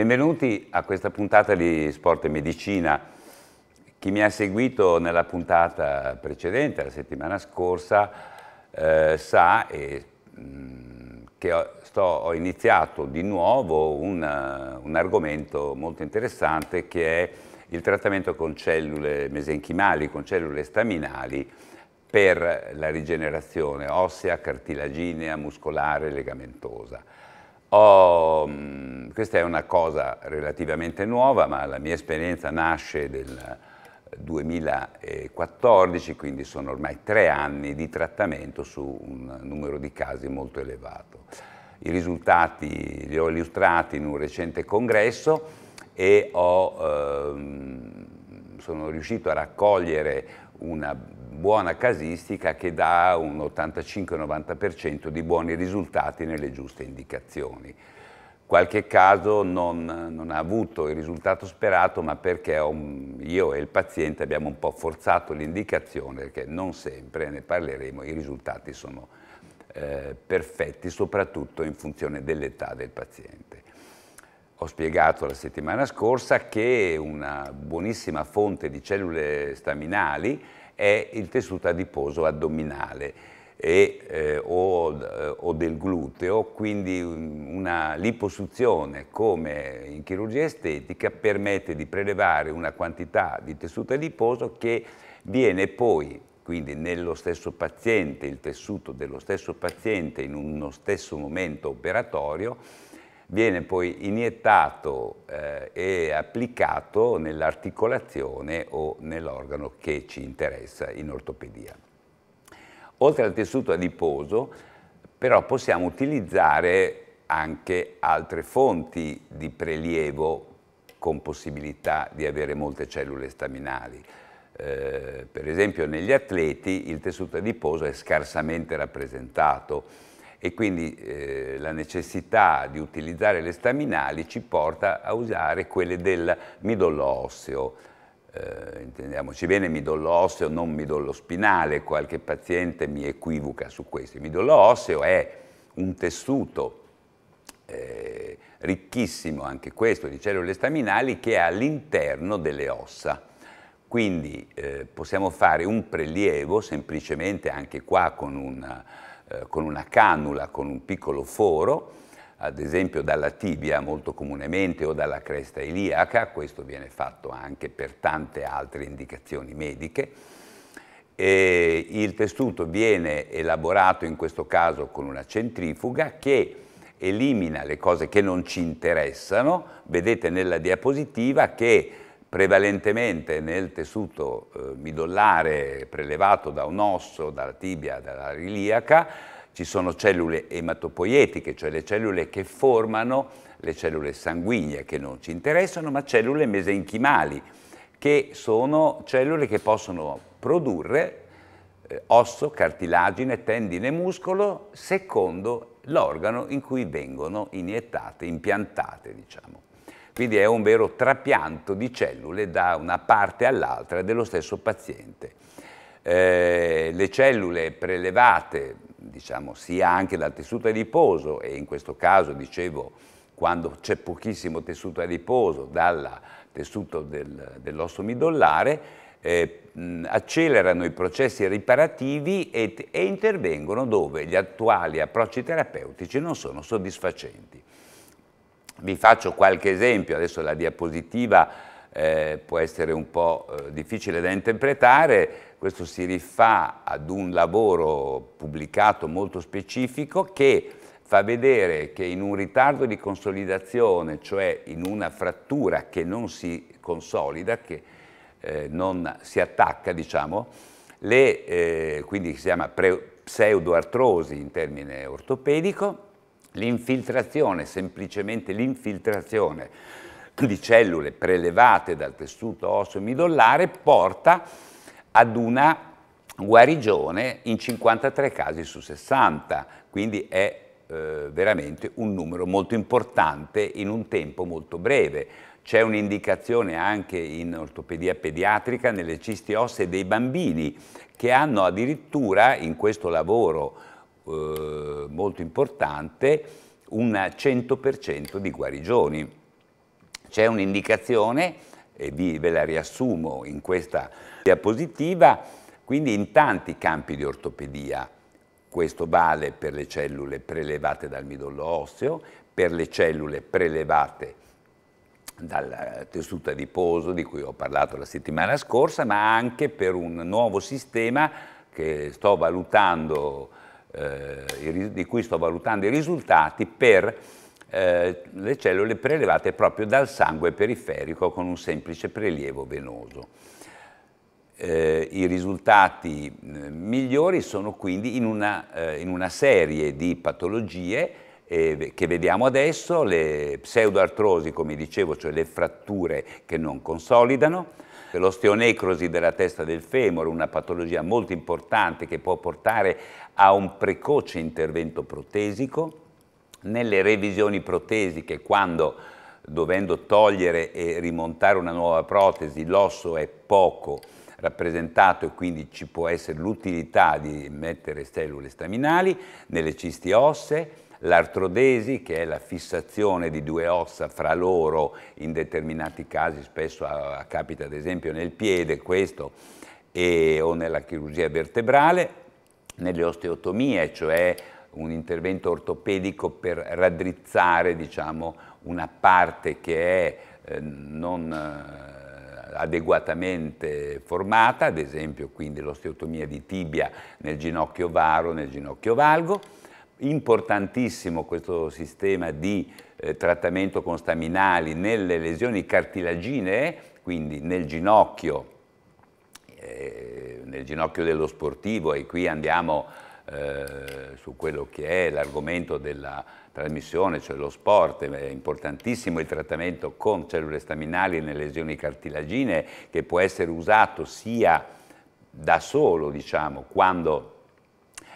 Benvenuti a questa puntata di Sport e Medicina. Chi mi ha seguito nella puntata precedente, la settimana scorsa, eh, sa eh, che ho, sto, ho, iniziato di nuovo un, eh, un argomento molto interessante che è il trattamento con cellule mesenchimali, con cellule staminali per la rigenerazione ossea, cartilaginea, muscolare, legamentosa. Ho mm, questa è una cosa relativamente nuova, ma la mia esperienza nasce nel 2014, quindi sono ormai tre anni di trattamento su un numero di casi molto elevato. I risultati li ho illustrati in un recente congresso e ho, ehm, sono riuscito a raccogliere una buona casistica che dà un 85-90% di buoni risultati nelle giuste indicazioni qualche caso non, non, ha avuto il risultato sperato, ma perché un, io e il paziente abbiamo un po' forzato l'indicazione, perché non sempre, ne parleremo, i risultati sono eh, perfetti, soprattutto in funzione dell'età del paziente. Ho spiegato la settimana scorsa che una buonissima fonte di cellule staminali è il tessuto adiposo addominale, e, eh, o, eh, o, del gluteo, quindi una liposuzione come in chirurgia estetica permette di prelevare una quantità di tessuto adiposo che viene poi quindi nello stesso paziente, il tessuto dello stesso paziente in uno stesso momento operatorio, viene poi iniettato eh, e applicato nell'articolazione o nell'organo che ci interessa in ortopedia. Oltre al tessuto adiposo, però possiamo utilizzare anche altre fonti di prelievo con possibilità di avere molte cellule staminali. Eh, per esempio negli atleti il tessuto adiposo è scarsamente rappresentato e quindi eh, la necessità di utilizzare le staminali ci porta a usare quelle del midollo osseo, eh, intendiamoci bene, midollo osseo, non midollo spinale, qualche paziente mi equivoca su questo. Il midollo osseo è un tessuto eh, ricchissimo, anche questo, di cellule staminali che è all'interno delle ossa. Quindi eh, possiamo fare un prelievo semplicemente anche qua con una, eh, con una cannula, con un piccolo foro, ad esempio dalla tibia molto comunemente o dalla cresta iliaca, questo viene fatto anche per tante altre indicazioni mediche. E il tessuto viene elaborato in questo caso con una centrifuga che elimina le cose che non ci interessano, vedete nella diapositiva che prevalentemente nel tessuto eh, midollare prelevato da un osso, dalla tibia, dalla riliaca, ci sono cellule ematopoietiche, cioè le cellule che formano le cellule sanguigne che non ci interessano, ma cellule mesenchimali, che sono cellule che possono produrre eh, osso, cartilagine, tendine muscolo secondo l'organo in cui vengono iniettate, impiantate, diciamo. Quindi è un vero trapianto di cellule da una parte all'altra dello stesso paziente. Eh, le cellule prelevate diciamo, sia anche dal tessuto adiposo e in questo caso dicevo quando c'è pochissimo tessuto adiposo dal tessuto del, dell'osso midollare eh, accelerano i processi riparativi e, e intervengono dove gli attuali approcci terapeutici non sono soddisfacenti. Vi faccio qualche esempio, adesso la diapositiva eh, può essere un po' eh, difficile da interpretare, questo si rifà ad un lavoro pubblicato molto specifico che fa vedere che in un ritardo di consolidazione, cioè in una frattura che non si consolida, che eh, non si attacca, diciamo, le, eh, quindi si chiama pseudoartrosi in termine ortopedico, l'infiltrazione, semplicemente l'infiltrazione di cellule prelevate dal tessuto osseo midollare porta ad una guarigione in 53 casi su 60, quindi è eh, veramente un numero molto importante in un tempo molto breve. C'è un'indicazione anche in ortopedia pediatrica nelle cisti ossee dei bambini che hanno addirittura in questo lavoro eh, molto importante un 100% di guarigioni. C'è un'indicazione e vi, ve la riassumo in questa diapositiva, quindi in tanti campi di ortopedia. Questo vale per le cellule prelevate dal midollo osseo, per le cellule prelevate dal eh, tessuto adiposo di cui ho parlato la settimana scorsa, ma anche per un nuovo sistema che sto valutando, eh, di cui sto valutando i risultati per eh, le cellule prelevate proprio dal sangue periferico con un semplice prelievo venoso. Eh, I risultati eh, migliori sono quindi in una, eh, in una serie di patologie eh, che vediamo adesso, le pseudoartrosi, come dicevo, cioè le fratture che non consolidano, l'osteonecrosi della testa del femore, una patologia molto importante che può portare a un precoce intervento protesico, nelle revisioni protesiche, quando dovendo togliere e rimontare una nuova protesi l'osso è poco rappresentato e quindi ci può essere l'utilità di mettere cellule staminali nelle cisti ossee, l'artrodesi che è la fissazione di due ossa fra loro in determinati casi, spesso a, capita ad esempio nel piede questo e, o nella chirurgia vertebrale, nelle osteotomie, cioè un intervento ortopedico per raddrizzare diciamo, una parte che è eh, non eh, adeguatamente formata, ad esempio quindi l'osteotomia di tibia nel ginocchio varo, nel ginocchio valgo. Importantissimo questo sistema di eh, trattamento con staminali nelle lesioni cartilaginee, quindi nel ginocchio, nel ginocchio dello sportivo e qui andiamo eh, su quello che è l'argomento della trasmissione, cioè lo sport, è importantissimo il trattamento con cellule staminali nelle lesioni cartilagine che può essere usato sia da solo, diciamo, quando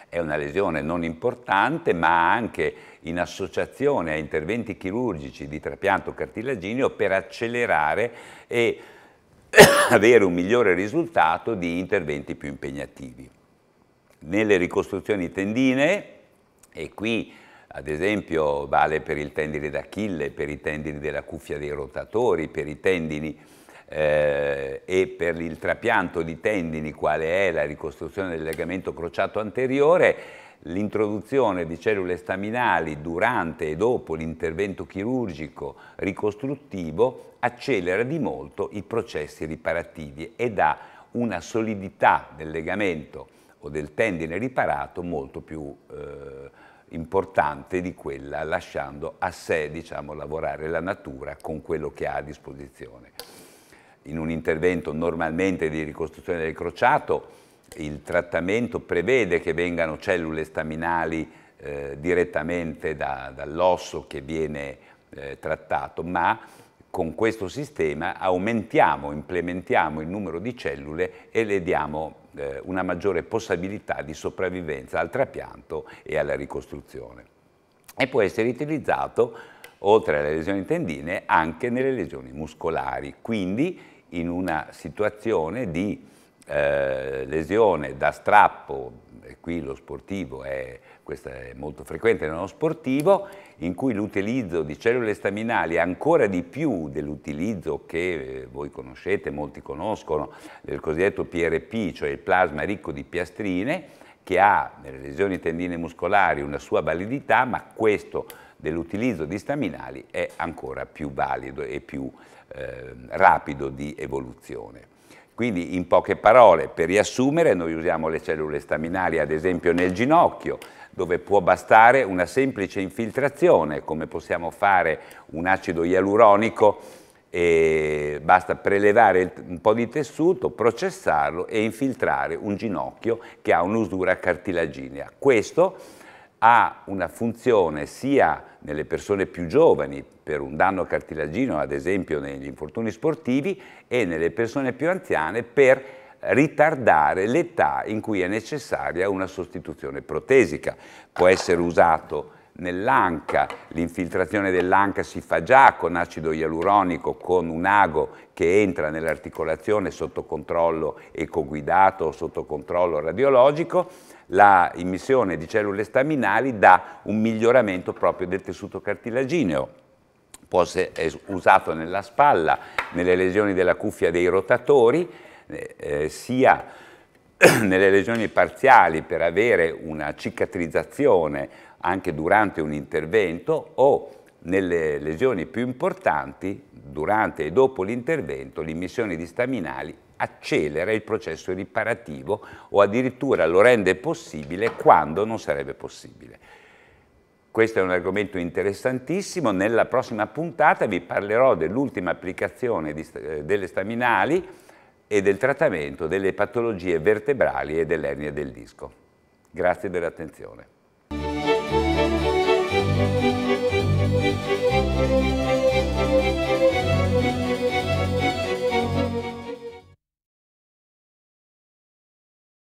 è una lesione non importante, ma anche in associazione a interventi chirurgici di trapianto cartilagineo per accelerare e avere un migliore risultato di interventi più impegnativi nelle ricostruzioni tendine e qui ad esempio vale per il tendine d'Achille, per i tendini della cuffia dei rotatori, per i tendini eh, e per il trapianto di tendini quale è la ricostruzione del legamento crociato anteriore, l'introduzione di cellule staminali durante e dopo l'intervento chirurgico ricostruttivo accelera di molto i processi riparativi e dà una solidità del legamento o del tendine riparato molto più eh, importante di quella lasciando a sé diciamo, lavorare la natura con quello che ha a disposizione. In un intervento normalmente di ricostruzione del crociato il trattamento prevede che vengano cellule staminali eh, direttamente da, dall'osso che viene eh, trattato, ma con questo sistema aumentiamo, implementiamo il numero di cellule e le diamo eh, una maggiore possibilità di sopravvivenza al trapianto e alla ricostruzione. E può essere utilizzato, oltre alle lesioni tendine, anche nelle lesioni muscolari, quindi in una situazione di eh, lesione da strappo e qui lo sportivo è, è molto frequente nello sportivo, in cui l'utilizzo di cellule staminali ancora di più dell'utilizzo che eh, voi conoscete, molti conoscono, del cosiddetto PRP, cioè il plasma ricco di piastrine, che ha nelle lesioni tendine muscolari una sua validità, ma questo dell'utilizzo di staminali è ancora più valido e più eh, rapido di evoluzione. Quindi in poche parole, per riassumere, noi usiamo le cellule staminali ad esempio nel ginocchio, dove può bastare una semplice infiltrazione, come possiamo fare un acido ialuronico, basta prelevare un po' di tessuto, processarlo e infiltrare un ginocchio che ha un'usura cartilaginea. Questo ha una funzione sia nelle persone più giovani per un danno cartilagino, ad esempio negli infortuni sportivi, e nelle persone più anziane per ritardare l'età in cui è necessaria una sostituzione protesica. Può essere usato nell'anca, l'infiltrazione dell'anca si fa già con acido ialuronico, con un ago che entra nell'articolazione sotto controllo ecoguidato sotto controllo radiologico, la immissione di cellule staminali dà un miglioramento proprio del tessuto cartilagineo può essere usato nella spalla, nelle lesioni della cuffia dei rotatori, eh, eh sia nelle lesioni parziali per avere una cicatrizzazione anche durante un intervento o nelle lesioni più importanti, durante e dopo l'intervento, l'immissione di staminali accelera il processo riparativo o addirittura lo rende possibile quando non sarebbe possibile. Questo è un argomento interessantissimo, nella prossima puntata vi parlerò dell'ultima applicazione di, eh, delle staminali e del trattamento delle patologie vertebrali e dell'ernia del disco. Grazie dell'attenzione.